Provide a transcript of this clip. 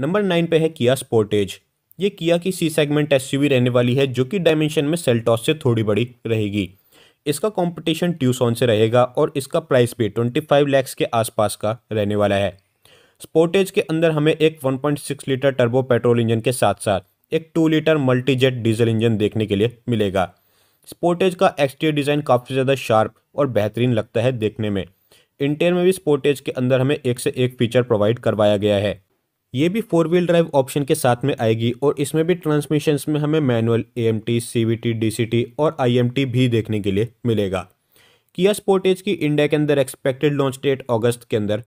number nine पे है किया स्पोर्टेज ये किया की सी सेगमेंट एस रहने वाली है जो कि डायमेंशन में सेल्टॉस से थोड़ी बड़ी रहेगी इसका कंपटीशन ट्यूसॉन से रहेगा और इसका प्राइस भी ट्वेंटी फाइव लैक्स के आसपास का रहने वाला है स्पोर्टेज के अंदर हमें एक 1.6 लीटर टर्बो पेट्रोल इंजन के साथ साथ एक two litre multi diesel engine देखने के लिए मिलेगा स्पोर्टेज का एक्सटीरियर डिज़ाइन काफ़ी ज़्यादा शार्प और बेहतरीन लगता है देखने में इंटेयर में भी स्पोर्टेज के अंदर हमें एक से एक फीचर प्रोवाइड करवाया गया है ये भी फोर व्हील ड्राइव ऑप्शन के साथ में आएगी और इसमें भी ट्रांसमिशन में हमें manual A M T C V T D C T और आई एम टी भी देखने के लिए मिलेगा किया स्पोर्टेज की इंडिया के अंदर एक्सपेक्टेड लॉन्च डेट अगस्त के अंदर